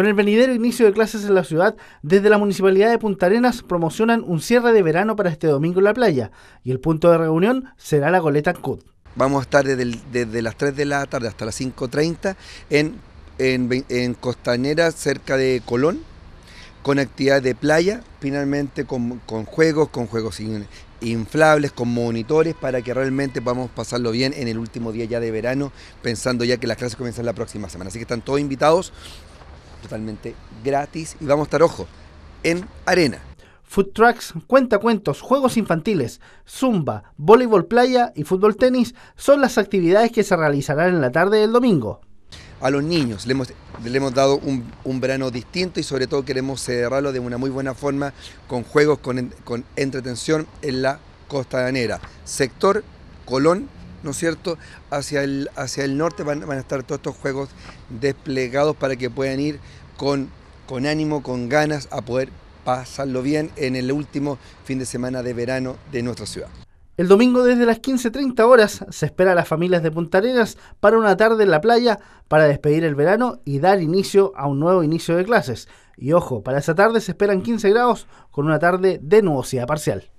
Con el venidero inicio de clases en la ciudad, desde la Municipalidad de Punta Arenas promocionan un cierre de verano para este domingo en la playa y el punto de reunión será la goleta CUT. Vamos a estar desde, las 3 de la tarde hasta las 5.30 en, en, Costanera, cerca de Colón, con actividades de playa, finalmente con, con, juegos, con juegos inflables, con monitores, para que realmente podamos pasarlo bien en el último día ya de verano, pensando ya que las clases comienzan la próxima semana. Así que están todos invitados totalmente gratis y vamos a estar, ojo, en arena. Food trucks, cuentacuentos, juegos infantiles, zumba, voleibol playa y fútbol tenis son las actividades que se realizarán en la tarde del domingo. A los niños le hemos, le hemos dado un, verano distinto y sobre todo queremos cerrarlo de una muy buena forma con juegos con, con entretención en la costa danera. Sector Colón ¿no es cierto? Hacia el, hacia el norte van, a estar todos estos juegos desplegados para que puedan ir con, con ánimo, con ganas a poder pasarlo bien en el último fin de semana de verano de nuestra ciudad. El domingo desde las 15.30 horas se espera a las familias de Punta para una tarde en la playa para despedir el verano y dar inicio a un nuevo inicio de clases. Y ojo, para esa tarde se esperan 15 grados con una tarde de nubosidad parcial.